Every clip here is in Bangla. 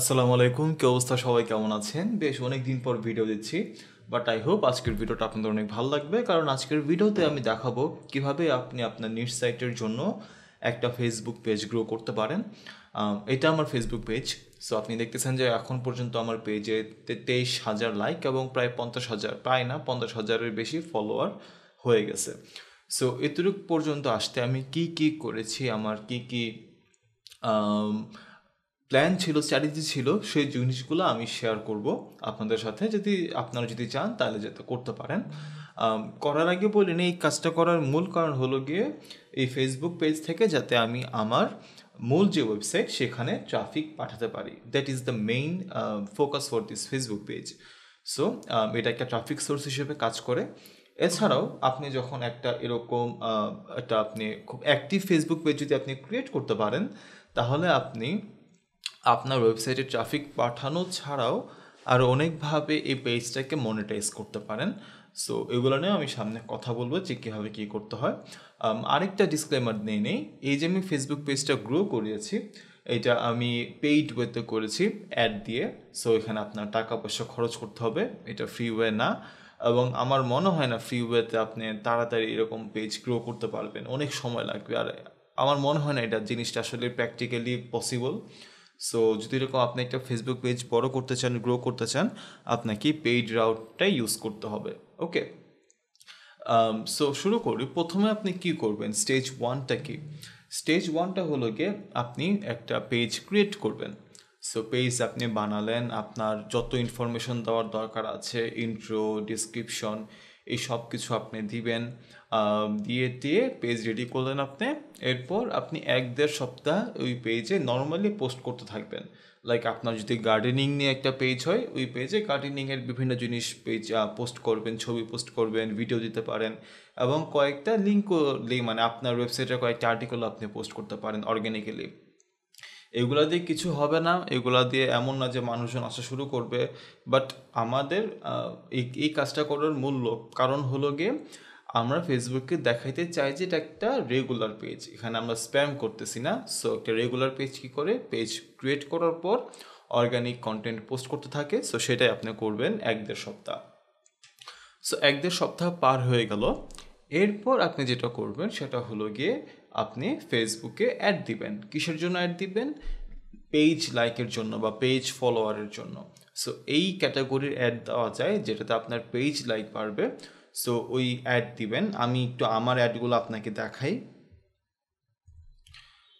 আসসালামু আলাইকুম কি অবস্থা সবাই কেমন আছেন বেশ অনেক দিন পর ভিডিও দিচ্ছি বাট আই হোপ আজকের ভিডিওটা আপনাদের অনেক ভালো লাগবে কারণ আজকের ভিডিওতে আমি দেখাবো কিভাবে আপনি আপনার নিউজ সাইটের জন্য একটা ফেসবুক পেজ গ্রো করতে পারেন এটা আমার ফেসবুক পেজ সো আপনি দেখতেছেন যে এখন পর্যন্ত আমার পেজে তেইশ হাজার লাইক এবং প্রায় পঞ্চাশ হাজার প্রায় না পঞ্চাশ হাজারের বেশি ফলোয়ার হয়ে গেছে সো এতটুক পর্যন্ত আসতে আমি কি কি করেছি আমার কি কি প্ল্যান ছিল স্ট্র্যাটেজি ছিল সেই জিনিসগুলো আমি শেয়ার করব আপনাদের সাথে যদি আপনারা যদি চান তাহলে যেতে করতে পারেন করার আগে বলি এই কাজটা করার মূল কারণ হলো গিয়ে এই ফেসবুক পেজ থেকে যাতে আমি আমার মূল যে ওয়েবসাইট সেখানে ট্রাফিক পাঠাতে পারি that is the main focus for this Facebook page so এটা একটা ট্রাফিক সোর্স হিসেবে কাজ করে এছাড়াও আপনি যখন একটা এরকম একটা আপনি খুব অ্যাক্টিভ ফেসবুক পেজ যদি আপনি ক্রিয়েট করতে পারেন তাহলে আপনি আপনার ওয়েবসাইটে ট্রাফিক পাঠানো ছাড়াও আর অনেকভাবে এই পেজটাকে মনিটাইজ করতে পারেন সো এগুলো নিয়ে আমি সামনে কথা বলবো যে কীভাবে কী করতে হয় আরেকটা ডিসক্লেমার নিয়ে নেই এই যে আমি ফেসবুক পেজটা গ্রো করিয়েছি এটা আমি পেইড ওয়েতে করেছি অ্যাড দিয়ে সো এখানে আপনার টাকা পয়সা খরচ করতে হবে এটা ফ্রি ওয়ে না এবং আমার মনে হয় না ফ্রি ওয়েতে আপনি তাড়াতাড়ি এরকম পেজ গ্রো করতে পারবেন অনেক সময় লাগবে আর আমার মনে হয় না এটা জিনিসটা আসলে প্র্যাকটিক্যালি পসিবল সো যদি এরকম আপনি একটা ফেসবুক পেজ বড় করতে চান গ্রো করতে চান আপনাকে পেইড রাউটটাই ইউজ করতে হবে ওকে সো um, শুরু করি প্রথমে আপনি কি করবেন স্টেজ ওয়ানটা কি স্টেজ ওয়ানটা হলো গিয়ে আপনি একটা পেজ ক্রিয়েট করবেন সো পেজ আপনি বানালেন আপনার যত ইনফরমেশন দেওয়ার দরকার আছে ইন্ট্রো ডিসক্রিপশন এই সব কিছু আপনি দিবেন দিয়ে দিয়ে পেজ রেডি করলেন আপনি এরপর আপনি এক দেড় সপ্তাহ ওই পেজে নর্মালি পোস্ট করতে থাকবেন লাইক আপনার যদি গার্ডেনিং নিয়ে একটা পেজ হয় ওই পেজে গার্ডেনিংয়ের বিভিন্ন জিনিস পেজ পোস্ট করবেন ছবি পোস্ট করবেন ভিডিও দিতে পারেন এবং কয়েকটা লিঙ্কও মানে আপনার ওয়েবসাইটের কয়েকটা আর্টিকেল আপনি পোস্ট করতে পারেন অর্গ্যানিক্যালি এগুলা দিয়ে কিছু হবে না এগুলা দিয়ে এমন না যে মানুষজন আসা শুরু করবে বাট আমাদের এই কাজটা করার মূল্য কারণ হলো গিয়ে আমরা ফেসবুককে দেখাইতে চাই যে এটা একটা রেগুলার পেজ এখানে আমরা স্প্যাম করতেছি না সো একটা রেগুলার পেজ কী করে পেজ ক্রিয়েট করার পর অর্গানিক কন্টেন্ট পোস্ট করতে থাকে সো সেটাই আপনি করবেন এক দেড় সপ্তাহ সো এক দেড় সপ্তাহ পার হয়ে গেল এরপর আপনি যেটা করবেন সেটা হলো গিয়ে আপনি ফেসবুকে অ্যাড দিবেন কিসের জন্য অ্যাড দিবেন পেজ লাইকের জন্য বা পেজ ফলোয়ারের জন্য সো এই ক্যাটাগরির অ্যাড দেওয়া যায় যেটাতে আপনার পেজ লাইক বাড়বে সো ওই অ্যাড দিবেন আমি একটু আমার অ্যাডগুলো আপনাকে দেখাই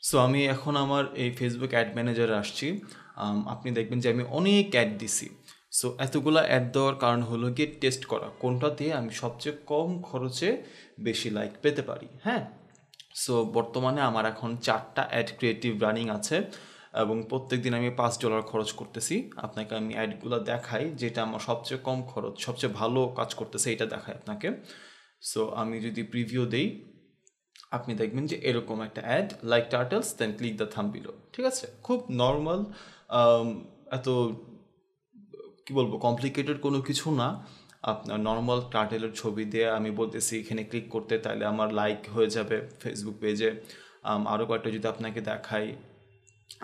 সো আমি এখন আমার এই ফেসবুক অ্যাড ম্যানেজারে আসছি আপনি দেখবেন যে আমি অনেক অ্যাড দিছি সো এতগুলো অ্যাড দেওয়ার কারণ হলো গিয়ে টেস্ট করা কোনটা দিয়ে আমি সবচেয়ে কম খরচে বেশি লাইক পেতে পারি হ্যাঁ সো বর্তমানে আমার এখন চারটা অ্যাড ক্রিয়েটিভ রানিং আছে এবং প্রত্যেক দিন আমি পাঁচ ডলার খরচ করতেছি আপনাকে আমি অ্যাডগুলো দেখাই যেটা আমার সবচেয়ে কম খরচ সবচেয়ে ভালো কাজ করতেছে এটা দেখাই আপনাকে সো আমি যদি প্রিভিউ দেই আপনি দেখবেন যে এরকম একটা ad like turtles then click the thumb ঠিক আছে খুব নর্মাল এত কি বলবো কমপ্লিকেটেড কোনো কিছু না আপনার নর্মাল টার্টেলের ছবি দিয়ে আমি বলতেছি এখানে ক্লিক করতে তাহলে আমার লাইক হয়ে যাবে ফেসবুক পেজে আরও কয়েকটা যদি আপনাকে দেখাই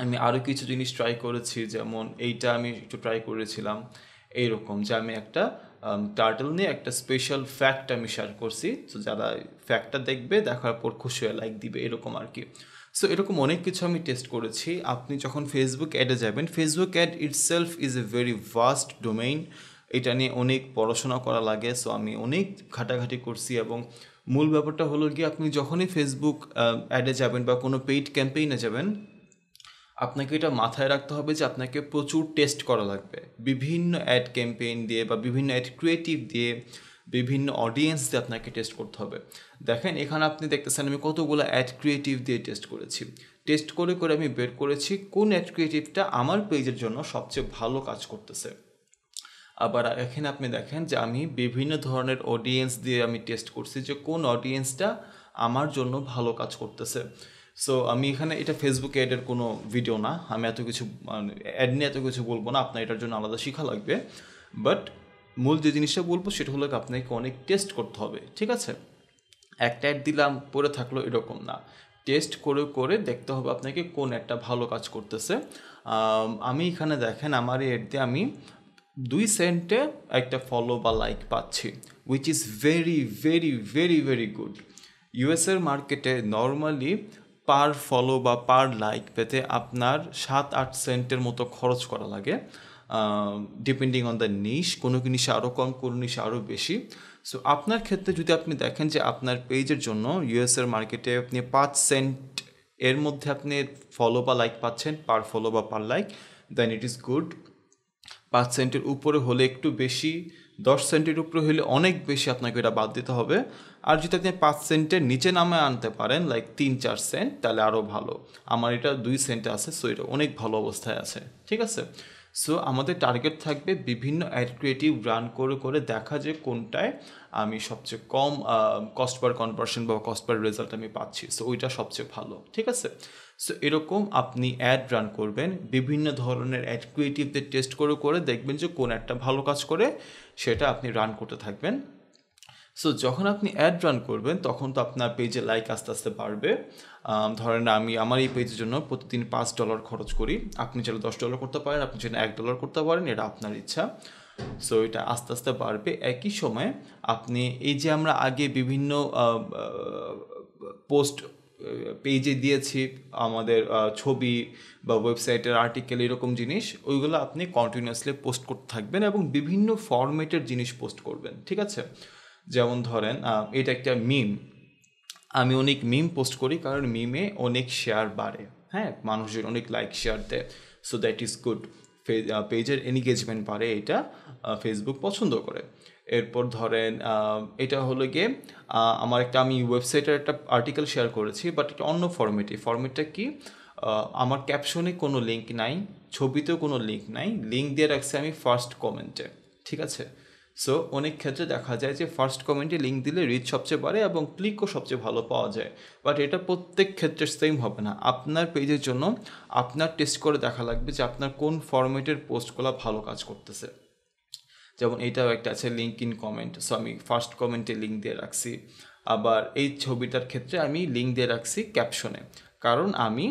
আমি আরও কিছু জিনিস ট্রাই করেছি যেমন এইটা আমি একটু ট্রাই করেছিলাম এইরকম যে আমি একটা টার্টেল নিয়ে একটা স্পেশাল ফ্যাক্ট আমি শেয়ার করছি তো যারা ফ্যাক্টটা দেখবে দেখার পর খুশি হয়ে লাইক দিবে এরকম আর কি সো এরকম অনেক কিছু আমি টেস্ট করেছি আপনি যখন ফেসবুক অ্যাডে যাবেন Facebook ad itself is a very vast domain এটা নিয়ে অনেক পড়াশোনা করা লাগে সো আমি অনেক ঘাটাঘাটি করছি এবং মূল ব্যাপারটা হলো কি আপনি যখনই ফেসবুক অ্যাডে যাবেন বা কোনো পেইড ক্যাম্পেইনে যাবেন আপনাকে এটা মাথায় রাখতে হবে যে আপনাকে প্রচুর টেস্ট করা লাগবে বিভিন্ন অ্যাড ক্যাম্পেইন দিয়ে বা বিভিন্ন অ্যাড ক্রিয়েটিভ দিয়ে বিভিন্ন অডিয়েন্স দিয়ে আপনাকে টেস্ট করতে হবে দেখেন এখানে আপনি দেখতেছেন আমি কতগুলো অ্যাড ক্রিয়েটিভ দিয়ে টেস্ট করেছি টেস্ট করে করে আমি বের করেছি কোন অ্যাড ক্রিয়েটিভটা আমার পেজের জন্য সবচেয়ে ভালো কাজ করতেছে আবার এখানে আপনি দেখেন যে আমি বিভিন্ন ধরনের অডিয়েন্স দিয়ে আমি টেস্ট করছি যে কোন অডিয়েন্সটা আমার জন্য ভালো কাজ করতেছে সো আমি এখানে এটা ফেসবুক অ্যাডের কোনো ভিডিও না আমি এত কিছু অ্যাড মানে, নিয়ে এত কিছু বলবো না আপনার এটার জন্য আলাদা শিখা লাগবে বাট মূল যে জিনিসটা বলবো সেটা হলো আপনাকে অনেক টেস্ট করতে হবে ঠিক আছে একটা অ্যাড দিলাম পরে থাকলো এরকম না টেস্ট করে করে দেখতে হবে আপনাকে কোন একটা ভালো কাজ করতেছে আমি এখানে দেখেন আমার এই অ্যাড দিয়ে আমি দুই সেন্টে একটা ফলো বা লাইক পাচ্ছি which is very very very very good ইউএসের মার্কেটে নর্মালি পার ফলো বা পার লাইক পেতে আপনার সাত আট সেন্টের মতো খরচ করা লাগে ডিপেন্ডিং অন দ্য নিশ কোনো নিশে আরও কম কোনো নিশে আরও বেশি সো আপনার ক্ষেত্রে যদি আপনি দেখেন যে আপনার পেজের জন্য ইউএসএর মার্কেটে আপনি পাঁচ সেন্ট এর মধ্যে আপনি ফলো বা লাইক পাচ্ছেন পার ফলো বা per like then it is good পাঁচ সেন্টের উপরে হলে একটু বেশি দশ সেন্টের উপরে হলে অনেক বেশি আপনাকে এটা বাদ দিতে হবে আর যদি আপনি পাঁচ সেন্টের নিচে নামায় আনতে পারেন লাইক তিন চার সেন্ট তাহলে আরও ভালো আমার এটা দুই সেন্টে আছে সো এটা অনেক ভালো অবস্থায় আছে ঠিক আছে সো আমাদের টার্গেট থাকবে বিভিন্ন অ্যাড ক্রিয়েটিভ রান করে করে দেখা যে কোনটায় আমি সবচেয়ে কম কস্ট পার কনভার্সন বা কস্ট পার রেজাল্ট আমি পাচ্ছি সো ওইটা সবচেয়ে ভালো ঠিক আছে সো এরকম আপনি অ্যাড রান করবেন বিভিন্ন ধরনের অ্যাড ক্রিয়েটিভদের টেস্ট করে করে দেখবেন যে কোন একটা ভালো কাজ করে সেটা আপনি রান করতে থাকবেন সো যখন আপনি অ্যাড রান করবেন তখন তো আপনার পেজে লাইক আস্তে আস্তে বাড়বে ধরেন আমি আমার এই পেজের জন্য প্রতিদিন পাঁচ ডলার খরচ করি আপনি চাইলে দশ ডলার করতে পারেন আপনি চাইলে এক ডলার করতে পারেন এটা আপনার ইচ্ছা সো এটা আস্তে আস্তে বাড়বে একই সময়ে আপনি এই যে আমরা আগে বিভিন্ন পোস্ট পেজে দিয়েছি আমাদের ছবি বা ওয়েবসাইটের আর্টিকেল এরকম জিনিস ওইগুলো আপনি কন্টিনিউয়াসলি পোস্ট করতে থাকবেন এবং বিভিন্ন ফরম্যাটের জিনিস পোস্ট করবেন ঠিক আছে যেমন ধরেন এটা একটা মিম আমি অনেক মিম পোস্ট করি কারণ মিমে অনেক শেয়ার বাড়ে হ্যাঁ মানুষের অনেক লাইক শেয়ার দেয় সো দ্যাট ইজ গুড পেজের এনগেজমেন্ট বাড়ে এটা ফেসবুক পছন্দ করে এরপর ধরেন এটা হলো গিয়ে আমার একটা আমি ওয়েবসাইটের একটা আর্টিকেল শেয়ার করেছি বাট এটা অন্য ফর্মেটে ফর্মেটটা কি আমার ক্যাপশনে কোনো লিঙ্ক নাই ছবিতেও কোনো লিঙ্ক নাই লিঙ্ক দিয়ে রাখছি আমি ফার্স্ট কমেন্টে ঠিক আছে সো অনেক ক্ষেত্রে দেখা যায় যে ফার্স্ট কমেন্টে লিঙ্ক দিলে রিচ সবচেয়ে বাড়ে এবং ক্লিকও সবচেয়ে ভালো পাওয়া যায় বাট এটা প্রত্যেক ক্ষেত্রে সেম হবে না আপনার পেজের জন্য আপনার টেস্ট করে দেখা লাগবে যে আপনার কোন ফরম্যাটের পোস্টগুলো ভালো কাজ করতেছে যেমন এটাও একটা আছে লিঙ্ক ইন কমেন্ট সো আমি ফার্স্ট কমেন্টে লিঙ্ক দিয়ে রাখছি আবার এই ছবিটার ক্ষেত্রে আমি লিঙ্ক দিয়ে রাখছি ক্যাপশনে কারণ আমি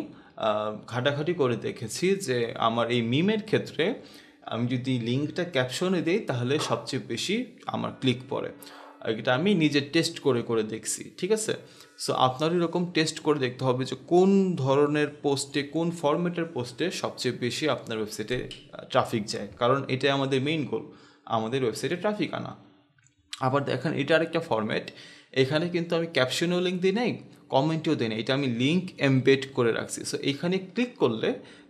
ঘাটাঘাটি করে দেখেছি যে আমার এই মিমের ক্ষেত্রে আমি যদি লিঙ্কটা ক্যাপশনে দিই তাহলে সবচেয়ে বেশি আমার ক্লিক পড়ে আর এটা আমি নিজে টেস্ট করে করে দেখছি ঠিক আছে সো আপনার এরকম টেস্ট করে দেখতে হবে যে কোন ধরনের পোস্টে কোন ফরম্যাটের পোস্টে সবচেয়ে বেশি আপনার ওয়েবসাইটে ট্রাফিক যায় কারণ এটাই আমাদের মেইন গোল আমাদের ওয়েবসাইটে ট্রাফিক আনা আবার দেখেন এটা আরেকটা ফরম্যাট এখানে কিন্তু আমি ক্যাপশনেও লিঙ্ক দিই নাই কমেন্টও দেয়নি এটা আমি লিঙ্ক এমবেড করে রাখছি সো এইখানে ক্লিক করলে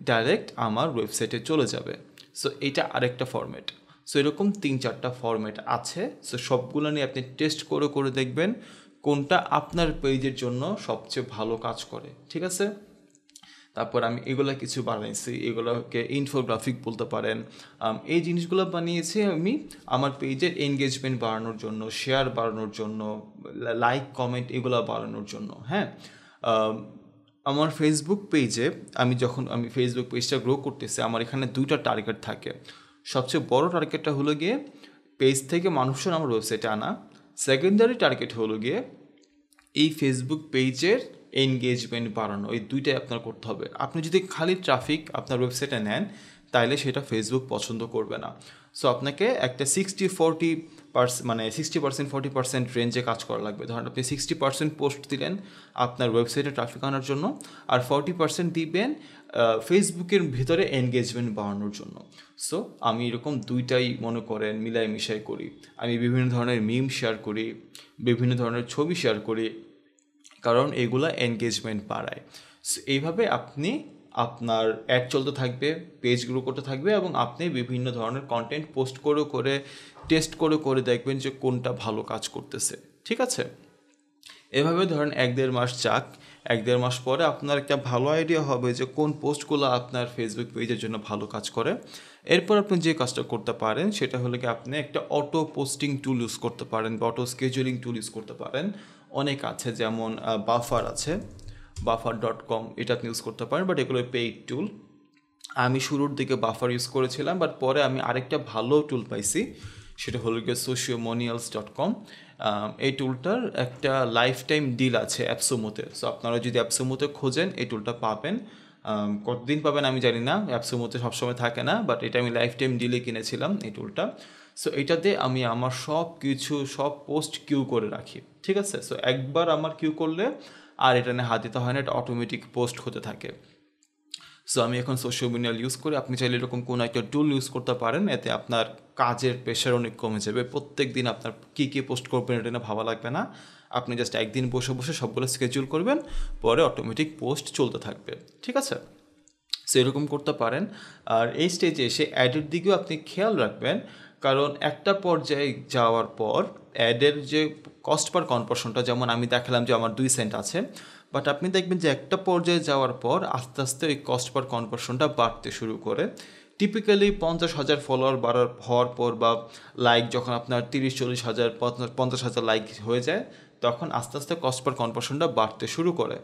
ডাইরেক্ট আমার ওয়েবসাইটে চলে যাবে সো এটা আরেকটা ফর্মেট সো এরকম তিন চারটা ফর্মেট আছে সো সবগুলো নিয়ে আপনি টেস্ট করে করে দেখবেন কোনটা আপনার পেজের জন্য সবচেয়ে ভালো কাজ করে ঠিক আছে তারপর আমি এগুলো কিছু বানিয়েছি এগুলোকে ইনফোগ্রাফিক বলতে পারেন এই জিনিসগুলো বানিয়েছি আমি আমার পেজের এনগেজমেন্ট বাড়ানোর জন্য শেয়ার বাড়ানোর জন্য লাইক কমেন্ট এগুলো বাড়ানোর জন্য হ্যাঁ আমার ফেসবুক পেজে আমি যখন আমি ফেসবুক পেজটা গ্রো করতেছি আমার এখানে দুইটা টার্গেট থাকে সবচেয়ে বড় টার্গেটটা হলো গিয়ে পেজ থেকে মানুষজন আমার ওয়েবসাইটে আনা সেকেন্ডারি টার্গেট হলো গিয়ে এই ফেসবুক পেজের এনগেজমেন্ট বাড়ানো এই দুইটাই আপনার করতে হবে আপনি যদি খালি ট্রাফিক আপনার ওয়েবসাইটে নেন তাহলে সেটা ফেসবুক পছন্দ করবে না সো আপনাকে একটা সিক্সটি ফোরটি পার্সেন্ট মানে সিক্সটি পার্সেন্ট ফোরটি পার্সেন্ট রেঞ্জে কাজ করা লাগবে ধরেন আপনি সিক্সটি পার্সেন্ট পোস্ট দিলেন আপনার ওয়েবসাইটে ট্রাফিক আনার জন্য আর ফোরটি পার্সেন্ট দিবেন ফেসবুকের ভিতরে এনগেজমেন্ট বাড়ানোর জন্য সো আমি এরকম দুইটাই মনে করেন মিলাই মিশাই করি আমি বিভিন্ন ধরনের মিম শেয়ার করি বিভিন্ন ধরনের ছবি শেয়ার করি কারণ এগুলা এনগেজমেন্ট বাড়ায় এইভাবে আপনি আপনার অ্যাড চলতে থাকবে পেজ গ্রো করতে থাকবে এবং আপনি বিভিন্ন ধরনের কন্টেন্ট পোস্ট করে করে টেস্ট করে করে দেখবেন যে কোনটা ভালো কাজ করতেছে ঠিক আছে এভাবে ধরেন এক দেড় মাস যাক এক দেড় মাস পরে আপনার একটা ভালো আইডিয়া হবে যে কোন পোস্টগুলো আপনার ফেসবুক পেজের জন্য ভালো কাজ করে এরপর আপনি যে কাজটা করতে পারেন সেটা হলো কি আপনি একটা অটো পোস্টিং টুল ইউজ করতে পারেন বা অটো স্কেজুলিং টুল ইউজ করতে পারেন অনেক আছে যেমন বাফার আছে বাফার ডট কম এটা আপনি ইউজ করতে পারেন বাট এগুলো পেইড টুল আমি শুরুর দিকে বাফার ইউজ করেছিলাম বাট পরে আমি আরেকটা ভালো টুল পাইছি সেটা হলো গিয়ে সোশিওমোনিয়ালস ডট কম এই টুলটার একটা লাইফ টাইম ডিল আছে অ্যাপসোমোতে সো আপনারা যদি অ্যাপসোমোতে খোঁজেন এই টুলটা পাবেন কতদিন পাবেন আমি জানি না অ্যাপসোমোতে সবসময় থাকে না বাট এটা আমি লাইফ টাইম ডিলে কিনেছিলাম এই টুলটা সো এটাতে আমি আমার সব কিছু সব পোস্ট কিউ করে রাখি ঠিক আছে সো একবার আমার কিউ করলে আর এটা নিয়ে হাত দিতে হয় না এটা অটোমেটিক পোস্ট হতে থাকে সো আমি এখন সোশ্যাল মিডিয়া ইউজ করি আপনি চাইলে এরকম কোনো একটা টুল ইউজ করতে পারেন এতে আপনার কাজের প্রেশার অনেক কমে যাবে প্রত্যেক দিন আপনার কী কী পোস্ট করবেন এটা না ভাবা লাগবে না আপনি জাস্ট একদিন বসে বসে সবগুলো স্কেজুল করবেন পরে অটোমেটিক পোস্ট চলতে থাকবে ঠিক আছে সেরকম করতে পারেন আর এই স্টেজে এসে অ্যাডের দিকেও আপনি খেয়াল রাখবেন কারণ একটা পর্যায়ে যাওয়ার পর অ্যাডের যে কস্ট পার কনপারশনটা যেমন আমি দেখালাম যে আমার দুই সেন্ট আছে বাট আপনি দেখবেন যে একটা পর্যায়ে যাওয়ার পর আস্তে আস্তে ওই কস্ট পার কনপারশনটা বাড়তে শুরু করে টিপিক্যালি পঞ্চাশ হাজার ফলোয়ার বাড়ার হওয়ার পর বা লাইক যখন আপনার তিরিশ চল্লিশ হাজার পঞ্চাশ হাজার লাইক হয়ে যায় তখন আস্তে আস্তে কস্ট পার কনপারশনটা বাড়তে শুরু করে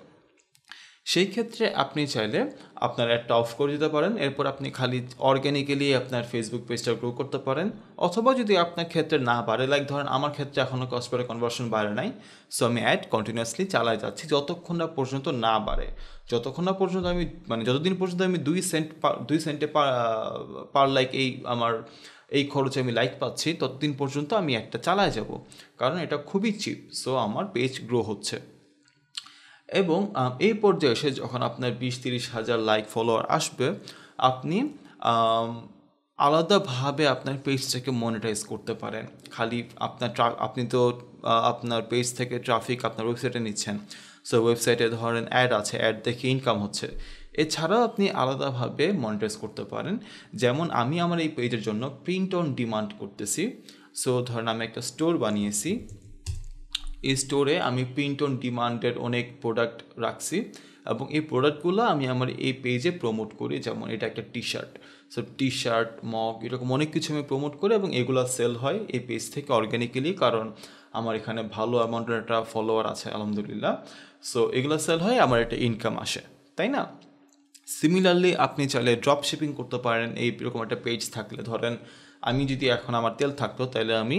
সেই ক্ষেত্রে আপনি চাইলে আপনার অ্যাডটা অফ করে দিতে পারেন এরপর আপনি খালি অর্গ্যানিক্যালি আপনার ফেসবুক পেজটা গ্রো করতে পারেন অথবা যদি আপনার ক্ষেত্রে না বাড়ে লাইক ধরেন আমার ক্ষেত্রে এখনও কস্টপারে কনভার্সন বাড়ে নাই সো আমি অ্যাড কন্টিনিউয়াসলি চালায় যাচ্ছি যতক্ষণ না পর্যন্ত না বাড়ে যতক্ষণ না পর্যন্ত আমি মানে যতদিন পর্যন্ত আমি দুই সেন্ট দুই সেন্টে পার লাইক এই আমার এই খরচে আমি লাইক পাচ্ছি ততদিন পর্যন্ত আমি একটা চালায় যাব কারণ এটা খুবই চিপ সো আমার পেজ গ্রো হচ্ছে এবং এই পর্যায়ে এসে যখন আপনার বিশ তিরিশ হাজার লাইক ফলোয়ার আসবে আপনি আলাদাভাবে আপনার পেজটাকে মনিটাইজ করতে পারেন খালি আপনার আপনি তো আপনার পেজ থেকে ট্রাফিক আপনার ওয়েবসাইটে নিচ্ছেন সো ওয়েবসাইটে ধরেন অ্যাড আছে অ্যাড দেখে ইনকাম হচ্ছে এছাড়াও আপনি আলাদাভাবে মনিটাইজ করতে পারেন যেমন আমি আমার এই পেজের জন্য প্রিন্ট অন ডিমান্ড করতেছি সো ধরেন আমি একটা স্টোর বানিয়েছি এই স্টোরে আমি প্রিন্ট অন ডিমান্ডের অনেক প্রোডাক্ট রাখছি এবং এই প্রোডাক্টগুলো আমি আমার এই পেজে প্রমোট করি যেমন এটা একটা T shirt so T shirt mug এরকম অনেক কিছু আমি প্রমোট করি এবং এগুলো সেল হয় এই পেজ থেকে অর্গ্যানিক্যালি কারণ আমার এখানে ভালো অ্যামাউন্টের একটা ফলোয়ার আছে আলহামদুলিল্লাহ সো এগুলো সেল হয় আমার একটা ইনকাম আসে তাই না সিমিলারলি আপনি চাইলে ড্রপ শিপিং করতে পারেন এই একটা পেজ থাকলে ধরেন আমি যদি এখন আমার তেল থাকতো তাহলে আমি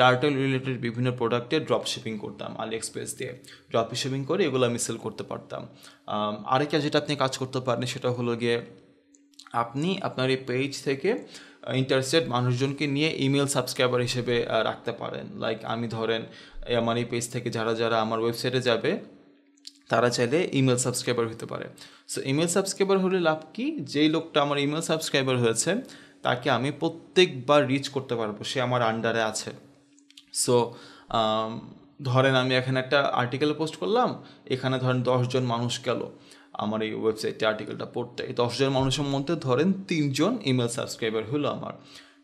টার্টেল রিলেটেড বিভিন্ন প্রোডাক্টের ড্রপ শিপিং করতাম আলি এক্সপ্রেস দিয়ে ড্রপ শিপিং করে এগুলো আমি সেল করতে পারতাম আরেকটা যেটা আপনি কাজ করতে পারেন সেটা হলো গিয়ে আপনি আপনার এই পেজ থেকে ইন্টারেস্টেড মানুষজনকে নিয়ে ইমেল সাবস্ক্রাইবার হিসেবে রাখতে পারেন লাইক আমি ধরেন আমার এই পেজ থেকে যারা যারা আমার ওয়েবসাইটে যাবে তারা চাইলে ইমেল সাবস্ক্রাইবার হতে পারে সো ইমেল সাবস্ক্রাইবার হলে লাভ কি যেই লোকটা আমার ইমেল সাবস্ক্রাইবার হয়েছে তাকে আমি প্রত্যেকবার রিচ করতে পারবো সে আমার আন্ডারে আছে সো um, ধরেন আমি এখানে একটা আর্টিকেল পোস্ট করলাম এখানে ধরেন দশজন মানুষ গেল আমার এই ওয়েবসাইটে আর্টিকেলটা পড়তে এই দশজন মানুষের মধ্যে ধরেন তিনজন ইমেল সাবস্ক্রাইবার হলো আমার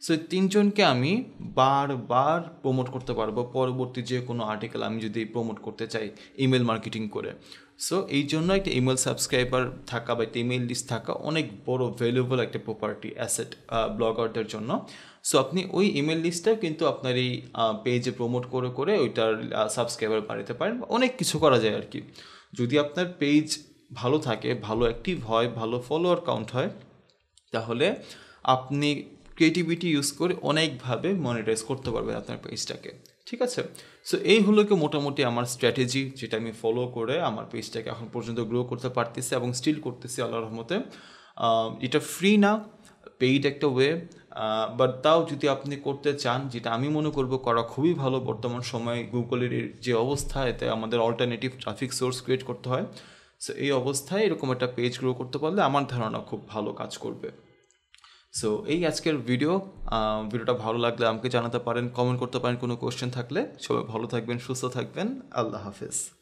সো তিনজনকে আমি বারবার প্রমোট করতে পারবো পরবর্তী যে কোনো আর্টিকেল আমি যদি প্রমোট করতে চাই ইমেল মার্কেটিং করে সো এই জন্য একটা ইমেল সাবস্ক্রাইবার থাকা বা একটা ইমেল লিস্ট থাকা অনেক বড় ভ্যালুয়েবল একটা প্রপার্টি অ্যাসেট ব্লগারদের জন্য সো আপনি ওই ইমেল লিস্টটা কিন্তু আপনার এই পেজে প্রমোট করে করে ওইটার সাবস্ক্রাইবার বাড়াতে পারেন অনেক কিছু করা যায় আর কি যদি আপনার পেজ ভালো থাকে ভালো অ্যাক্টিভ হয় ভালো ফলোয়ার কাউন্ট হয় তাহলে আপনি ক্রিয়েটিভিটি ইউজ করে অনেকভাবে মনিটাইজ করতে পারবেন আপনার পেজটাকে ঠিক আছে সো এই হলো কি মোটামুটি আমার স্ট্র্যাটেজি যেটা আমি ফলো করে আমার পেজটাকে এখন পর্যন্ত গ্রো করতে পারতেছি এবং স্টিল করতেছি আল্লাহ রহমতে এটা ফ্রি না পেইড একটা ওয়ে বাট তাও যদি আপনি করতে চান যেটা আমি মনে করব করা খুবই ভালো বর্তমান সময়ে গুগলের যে অবস্থা এতে আমাদের অল্টারনেটিভ ট্রাফিক সোর্স ক্রিয়েট করতে হয় সো এই অবস্থায় এরকম একটা পেজ গ্রো করতে পারলে আমার ধারণা খুব ভালো কাজ করবে সো এই আজকের ভিডিও ভিডিওটা ভালো লাগলে আমাকে জানাতে পারেন কমেন্ট করতে পারেন কোনো কোয়েশ্চেন থাকলে সবাই ভালো থাকবেন সুস্থ থাকবেন আল্লাহ হাফেজ